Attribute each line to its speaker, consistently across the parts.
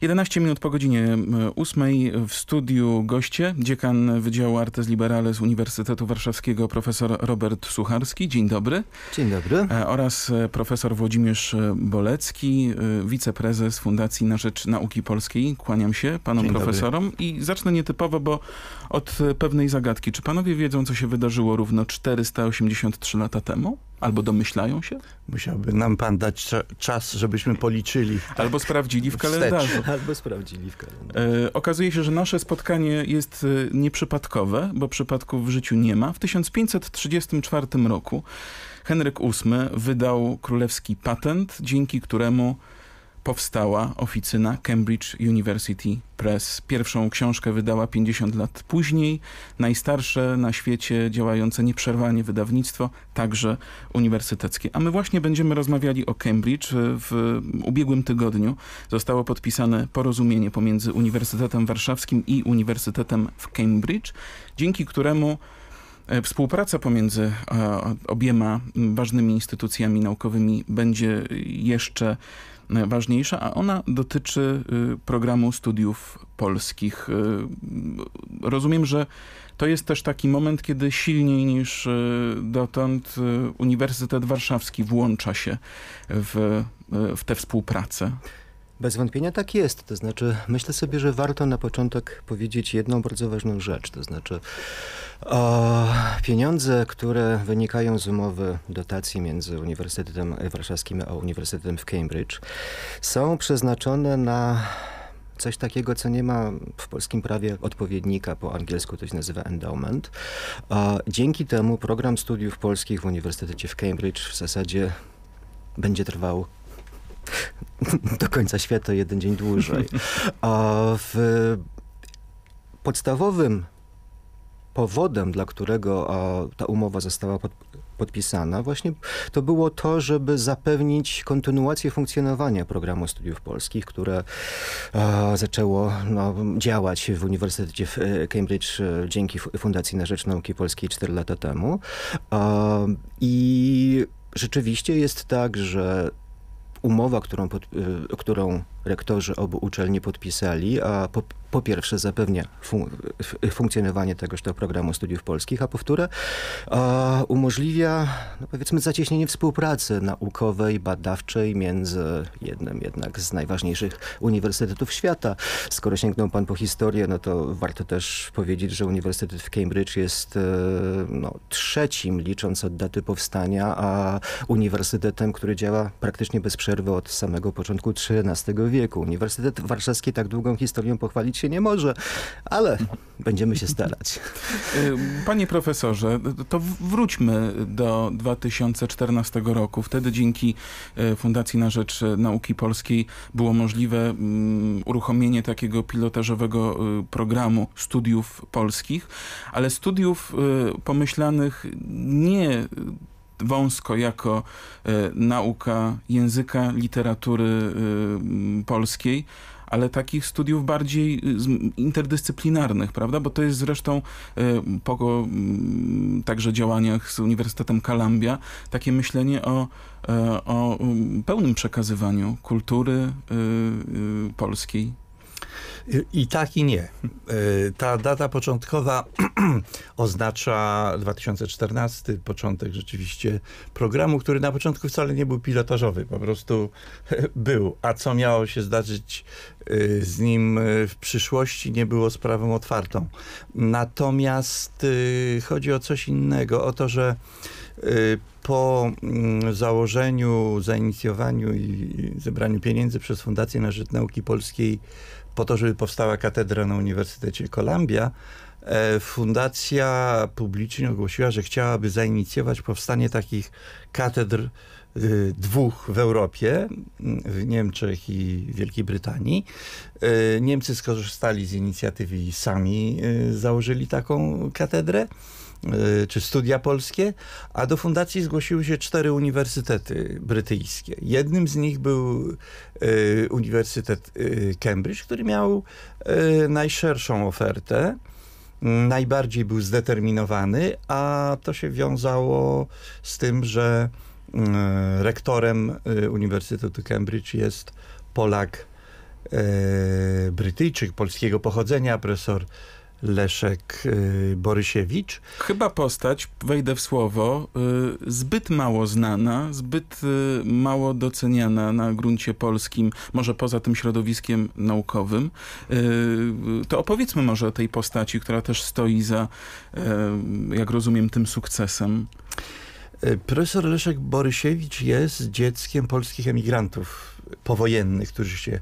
Speaker 1: 11 minut po godzinie 8 mm, w studiu goście, dziekan Wydziału Artes Liberales Uniwersytetu Warszawskiego, profesor Robert Sucharski. Dzień dobry. Dzień dobry. E, oraz e, profesor Włodzimierz e, Bolecki, wiceprezes Fundacji na Rzecz Nauki Polskiej. Kłaniam się panom Dzień profesorom dobry. i zacznę nietypowo, bo od pewnej zagadki. Czy panowie wiedzą, co się wydarzyło równo 483 lata temu? Albo domyślają się? Musiałby nam pan dać cza czas, żebyśmy policzyli. Albo tak. sprawdzili w kalendarzu.
Speaker 2: Albo sprawdzili w
Speaker 1: kalendarzu. E, okazuje się, że nasze spotkanie jest e, nieprzypadkowe, bo przypadków w życiu nie ma. W 1534 roku Henryk VIII wydał królewski patent, dzięki któremu powstała oficyna Cambridge University Press. Pierwszą książkę wydała 50 lat później. Najstarsze na świecie działające nieprzerwanie wydawnictwo, także uniwersyteckie. A my właśnie będziemy rozmawiali o Cambridge. W ubiegłym tygodniu zostało podpisane porozumienie pomiędzy Uniwersytetem Warszawskim i Uniwersytetem w Cambridge, dzięki któremu e, Współpraca pomiędzy obiema ważnymi instytucjami naukowymi będzie jeszcze ważniejsza, a ona dotyczy y, programu studiów polskich. Y, rozumiem, że to jest też taki moment, kiedy silniej niż y, dotąd Uniwersytet Warszawski włącza się w, w tę współpracę.
Speaker 2: Bez wątpienia tak jest. To znaczy, myślę sobie, że warto na początek powiedzieć jedną bardzo ważną rzecz. To znaczy, o, pieniądze, które wynikają z umowy dotacji między Uniwersytetem Warszawskim a Uniwersytetem w Cambridge są przeznaczone na coś takiego, co nie ma w polskim prawie odpowiednika, po angielsku to się nazywa endowment. Dzięki temu program studiów polskich w Uniwersytecie w Cambridge w zasadzie będzie trwał do końca świata jeden dzień dłużej. A w podstawowym powodem, dla którego ta umowa została pod, podpisana, właśnie to było to, żeby zapewnić kontynuację funkcjonowania programu studiów polskich, które zaczęło no, działać w Uniwersytecie w e, Cambridge e, dzięki Fundacji na Rzecz Nauki Polskiej 4 lata temu. I rzeczywiście jest tak, że umowa, którą, pod, y, którą rektorzy obu uczelni podpisali, a po, po pierwsze zapewnia fun funkcjonowanie tegoż tego programu studiów polskich, a po wtóre a umożliwia no powiedzmy zacieśnienie współpracy naukowej, badawczej między jednym jednak z najważniejszych uniwersytetów świata. Skoro sięgnął pan po historię, no to warto też powiedzieć, że Uniwersytet w Cambridge jest e, no, trzecim licząc od daty powstania, a uniwersytetem, który działa praktycznie bez przerwy od samego początku XIII wieku. Uniwersytet Warszawski tak długą historią pochwalić się nie może, ale będziemy się starać.
Speaker 1: Y, panie profesorze, to wróćmy do 2014 roku. Wtedy dzięki y, Fundacji na Rzecz Nauki Polskiej było możliwe mm, uruchomienie takiego pilotażowego y, programu studiów polskich, ale studiów pomyślanych nie wąsko jako e, nauka języka, literatury e, polskiej, ale takich studiów bardziej e, interdyscyplinarnych, prawda? Bo to jest zresztą po także działaniach z Uniwersytetem Columbia takie myślenie o, o pełnym przekazywaniu kultury polskiej
Speaker 3: i tak i nie. E,
Speaker 1: ta data początkowa
Speaker 3: oznacza 2014, początek rzeczywiście programu, który na początku wcale nie był pilotażowy, po prostu był. A co miało się zdarzyć e, z nim e, w przyszłości nie było sprawą otwartą. Natomiast chodzi o coś innego, o to, że po mm, założeniu, zainicjowaniu i zebraniu pieniędzy przez Fundację na Rzecz Nauki Polskiej po to, żeby powstała katedra na Uniwersytecie Columbia, e, fundacja publicznie ogłosiła, że chciałaby zainicjować powstanie takich katedr y, dwóch w Europie, w Niemczech i Wielkiej Brytanii. E, Niemcy skorzystali z inicjatywy i sami y, założyli taką katedrę. Y, czy studia polskie, a do fundacji zgłosiły się cztery uniwersytety brytyjskie. Jednym z nich był y, Uniwersytet y, Cambridge, który miał najszerszą ofertę najbardziej był zdeterminowany, a to się wiązało z tym, że rektorem Uniwersytetu Cambridge jest Polak, Brytyjczyk polskiego pochodzenia, profesor Leszek y,
Speaker 1: Borysiewicz. Chyba postać, wejdę w słowo, y, zbyt mało znana, zbyt y, mało doceniana na gruncie polskim, może poza tym środowiskiem naukowym. To opowiedzmy może o tej postaci, która też stoi za, jak rozumiem, tym sukcesem. Profesor Leszek Borysiewicz
Speaker 3: jest dzieckiem polskich emigrantów powojennych, którzy się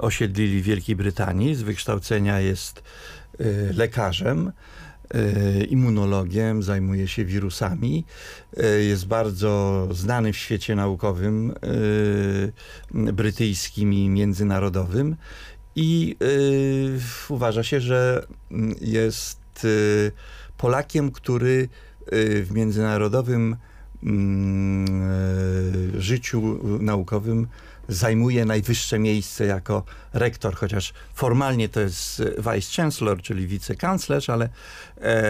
Speaker 3: osiedlili w Wielkiej Brytanii. Z wykształcenia jest Y, lekarzem, y, immunologiem, zajmuje się wirusami. Y, jest bardzo znany w świecie naukowym, brytyjskim i międzynarodowym. I uważa się, że jest Polakiem, który w międzynarodowym mm, życiu naukowym zajmuje najwyższe miejsce jako rektor, chociaż formalnie to jest e, vice chancellor, czyli wicekanclerz, ale e,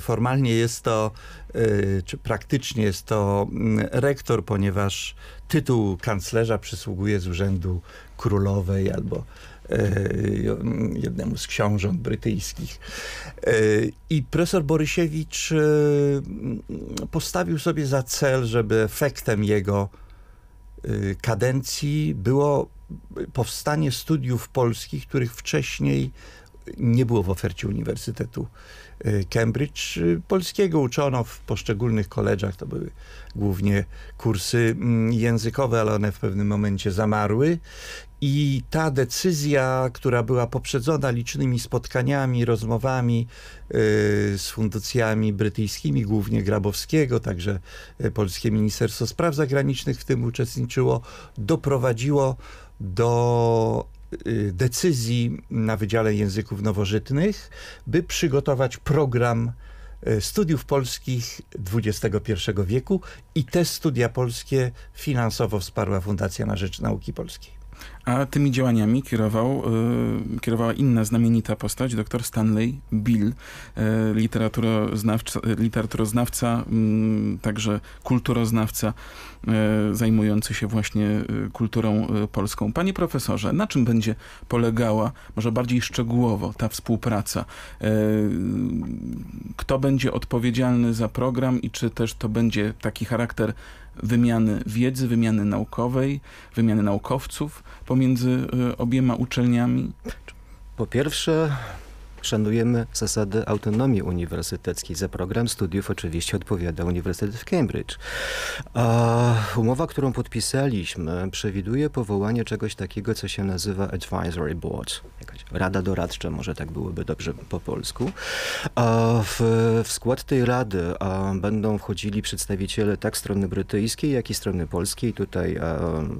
Speaker 3: formalnie jest to, e, czy praktycznie jest to mm, rektor, ponieważ tytuł kanclerza przysługuje z urzędu królowej albo e, mm, jednemu z książąt brytyjskich. E, I profesor Borysiewicz mm, postawił sobie za cel, żeby efektem jego Y, kadencji było powstanie studiów polskich, których wcześniej nie było w ofercie Uniwersytetu y, Cambridge. Y, polskiego uczono w poszczególnych koleżach, to były głównie kursy mm, językowe, ale one w pewnym momencie zamarły. I ta decyzja, która była poprzedzona licznymi spotkaniami, rozmowami y, z fundacjami brytyjskimi, głównie Grabowskiego, także Polskie Ministerstwo Spraw Zagranicznych w tym uczestniczyło, doprowadziło do Y, decyzji na Wydziale Języków Nowożytnych, by przygotować program y, studiów polskich XXI wieku i te studia polskie finansowo wsparła Fundacja na Rzecz Nauki Polskiej.
Speaker 1: A tymi działaniami kierował, y, kierowała inna znamienita postać, dr Stanley Bill, y, literaturoznawca, literaturoznawca mm, także kulturoznawca, y, zajmujący się właśnie kulturą polską. Panie profesorze, na czym będzie polegała, może bardziej szczegółowo, ta współpraca? Kto będzie odpowiedzialny za program i czy też to będzie taki charakter wymiany wiedzy, wymiany naukowej, wymiany naukowców? pomiędzy y, obiema
Speaker 2: uczelniami? Po pierwsze, szanujemy zasady autonomii uniwersyteckiej. Za program studiów oczywiście odpowiada Uniwersytet w Cambridge. A umowa, którą podpisaliśmy, przewiduje powołanie czegoś takiego, co się nazywa Advisory Board. Jakaś rada doradcza, może tak byłoby dobrze po polsku. A w, w skład tej rady a, będą wchodzili przedstawiciele tak strony brytyjskiej, jak i strony polskiej. Tutaj a,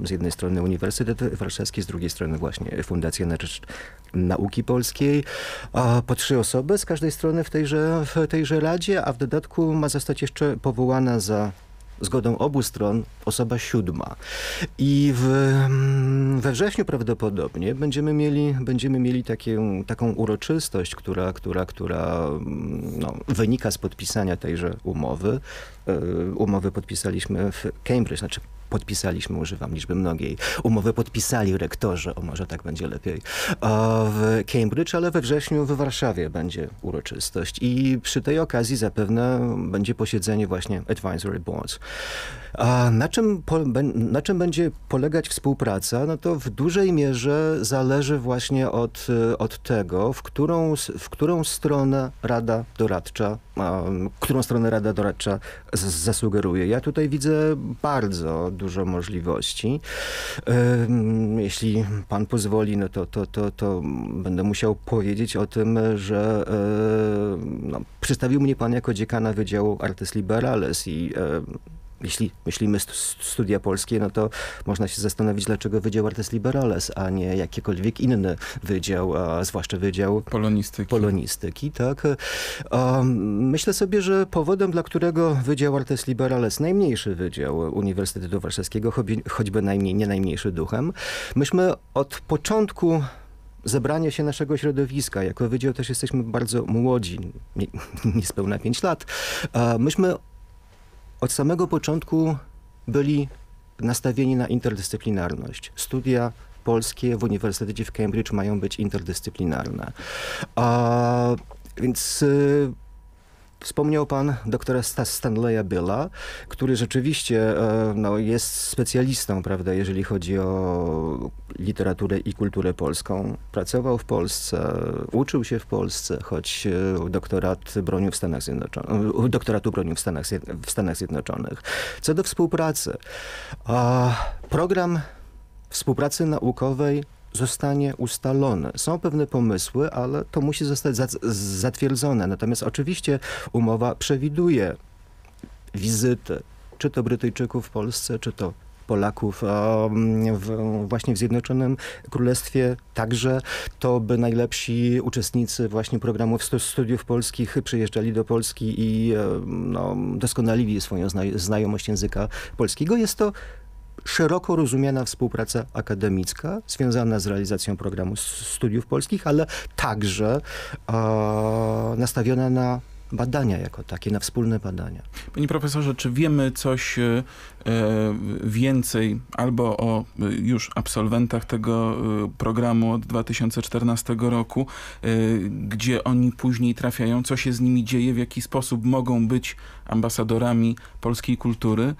Speaker 2: z jednej strony Uniwersytet Warszawski, z drugiej strony właśnie Fundacja na Rzecz Nauki Polskiej. A, po trzy osoby z każdej strony w tejże, w tejże Radzie, a w dodatku ma zostać jeszcze powołana za zgodą obu stron osoba siódma. I w, mm, we wrześniu prawdopodobnie będziemy mieli, będziemy mieli takie, taką uroczystość, która, która, która mm, no, wynika z podpisania tejże umowy. E, Umowy podpisaliśmy w Cambridge, znaczy podpisaliśmy, używam liczby mnogiej. Umowę podpisali rektorzy, o może tak będzie lepiej, w Cambridge, ale we wrześniu w Warszawie będzie uroczystość. I przy tej okazji zapewne będzie posiedzenie właśnie Advisory Boards. A na czym, po, na czym będzie polegać współpraca? No to w dużej mierze zależy właśnie od, od tego, w którą, w którą stronę Rada Doradcza, którą stronę Rada Doradcza zasugeruje. Ja tutaj widzę bardzo dużo możliwości. Jeśli pan pozwoli, no to, to, to, to będę musiał powiedzieć o tym, że e, no, przedstawił mnie pan jako dziekana Wydziału Artes Liberales i e, jeśli myślimy studia polskie, no to można się zastanowić, dlaczego Wydział Artes Liberales, a nie jakikolwiek inny wydział, a zwłaszcza Wydział Polonistyki. Polonistyki tak. myślę sobie, że powodem, dla którego Wydział Artes Liberales, najmniejszy wydział Uniwersytetu Warszawskiego, choćby najmniej, nie najmniejszy duchem, myśmy od początku zebranie się naszego środowiska. Jako wydział też jesteśmy bardzo młodzi, nie, niespełna 5 lat. Myśmy od samego początku byli nastawieni na interdyscyplinarność. Studia polskie w Uniwersytecie w Cambridge mają być interdyscyplinarne. A, więc... Y, Wspomniał pan doktora Stanleya Billa, który rzeczywiście e, no, jest specjalistą, prawda, jeżeli chodzi o literaturę i kulturę polską. Pracował w Polsce, uczył się w Polsce, choć e, doktorat bronił w Stanach Zjednoczonych, doktoratu bronił w Stanach, w Stanach Zjednoczonych. Co do współpracy, program współpracy naukowej zostanie ustalone. Są pewne pomysły, ale to musi zostać zatwierdzone. Natomiast oczywiście umowa przewiduje wizyty, czy to Brytyjczyków w Polsce, czy to Polaków mm, w, właśnie w Zjednoczonym Królestwie. Także to, by najlepsi uczestnicy właśnie programów studiów polskich przyjeżdżali do Polski i e, no, doskonalili swoją znajomość języka polskiego. Jest to szeroko rozumiana współpraca akademicka związana z realizacją programu studiów polskich, ale także e, nastawiona na badania jako takie, na wspólne badania.
Speaker 1: Panie profesorze, czy wiemy coś e, e, więcej albo o e, już absolwentach tego programu od 2014 roku, gdzie oni później trafiają, co się z nimi dzieje, w jaki sposób mogą być ambasadorami polskiej kultury,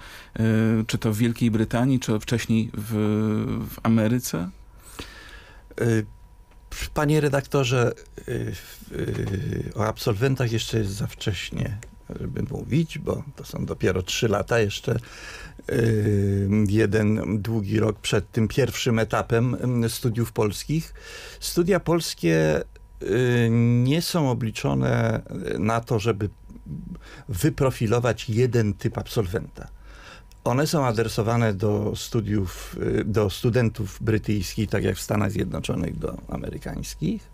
Speaker 1: czy to w Wielkiej Brytanii, czy wcześniej w, w Ameryce? Y Panie redaktorze, y, y, o absolwentach jeszcze jest
Speaker 3: za wcześnie, żeby mówić, bo to są dopiero trzy lata jeszcze. Jeden długi rok przed tym pierwszym etapem studiów polskich. Studia polskie y, nie są obliczone na to, żeby wyprofilować jeden typ absolwenta. One są adresowane do studiów, y, do studentów brytyjskich, tak jak w Stanach Zjednoczonych do amerykańskich.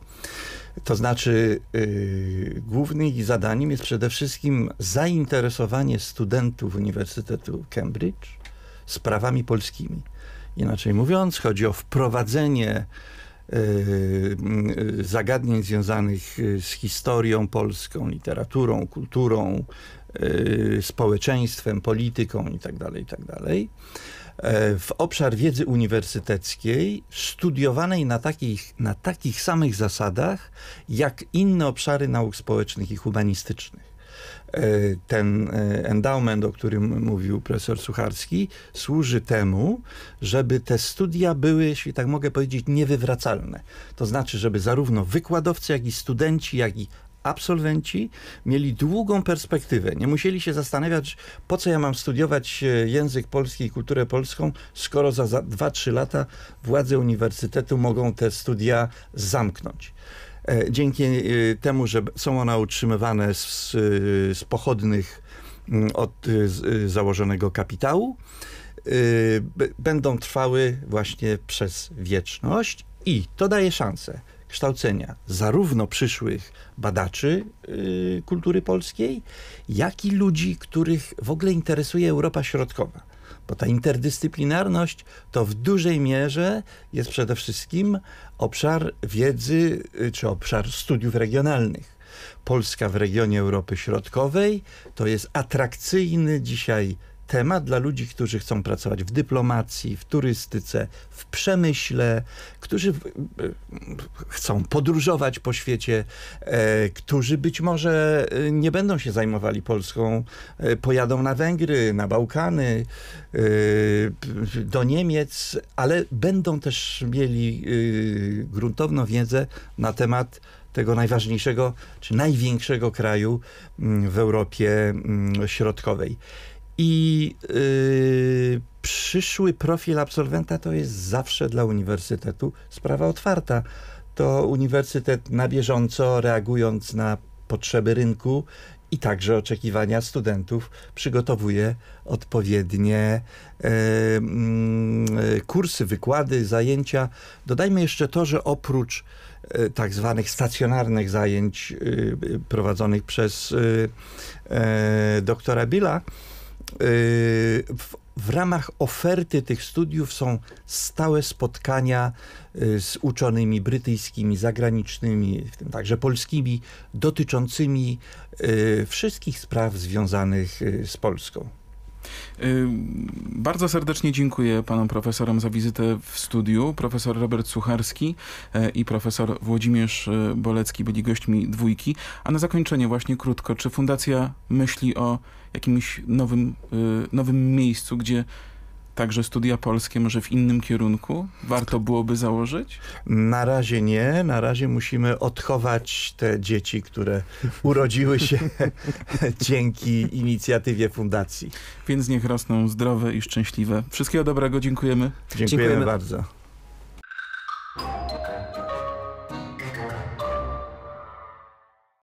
Speaker 3: To znaczy yy, głównym ich zadaniem jest przede wszystkim zainteresowanie studentów Uniwersytetu Cambridge sprawami polskimi. Inaczej mówiąc, chodzi o wprowadzenie Y, y, zagadnień związanych y, z historią polską, literaturą, kulturą, społeczeństwem, polityką itd. Tak itd. Tak e, w obszar wiedzy uniwersyteckiej studiowanej na takich, na takich samych zasadach jak inne obszary nauk społecznych i humanistycznych. E, ten e, endowment, o którym mówił profesor Sucharski, służy temu, żeby te studia były, jeśli tak mogę powiedzieć, niewywracalne. To znaczy, żeby zarówno wykładowcy, jak i studenci, jak i absolwenci mieli długą perspektywę. Nie musieli się zastanawiać, po co ja mam studiować e, język polski i kulturę polską, skoro za 2-3 lata władze uniwersytetu mogą te studia zamknąć. E, dzięki e, temu, że są one utrzymywane z, e, z pochodnych od założonego kapitału, będą trwały właśnie przez wieczność i to daje szansę kształcenia zarówno przyszłych badaczy kultury polskiej, jak i ludzi, których w ogóle interesuje Europa Środkowa. Bo ta interdyscyplinarność to w dużej mierze jest przede wszystkim obszar wiedzy y, czy obszar studiów regionalnych. Polska w regionie Europy Środkowej to jest atrakcyjny dzisiaj temat dla ludzi, którzy chcą pracować w dyplomacji, w turystyce, w przemyśle, którzy chcą podróżować po świecie, e, którzy być może e, nie będą się zajmowali Polską, e, pojadą na Węgry, na Bałkany, do Niemiec, ale będą też mieli gruntowną wiedzę na temat tego najważniejszego, czy największego kraju mm, w Europie mm, Środkowej. I yy, przyszły profil absolwenta to jest zawsze dla uniwersytetu sprawa otwarta. To uniwersytet na bieżąco reagując na potrzeby rynku i także oczekiwania studentów przygotowuje odpowiednie e, mm, e, kursy, wykłady, zajęcia. Dodajmy jeszcze to, że oprócz e, tak zwanych stacjonarnych zajęć y, y, prowadzonych przez y, doktora Billa, Y, w, w ramach oferty tych studiów są stałe spotkania y, z uczonymi brytyjskimi, zagranicznymi, w tym także polskimi, dotyczącymi y, wszystkich spraw związanych z Polską.
Speaker 1: Bardzo serdecznie dziękuję panom profesorom za wizytę w studiu. Profesor Robert Sucharski e, i profesor Włodzimierz e, Bolecki byli gośćmi dwójki. A na zakończenie właśnie krótko, czy fundacja myśli o jakimś nowym, e, nowym miejscu, gdzie także studia polskie może w innym kierunku warto byłoby założyć? Na razie nie. Na razie musimy odchować te dzieci, które urodziły się dzięki inicjatywie fundacji. Więc niech rosną zdrowe i szczęśliwe. Wszystkiego dobrego, dziękujemy. Dziękujemy, dziękujemy. bardzo.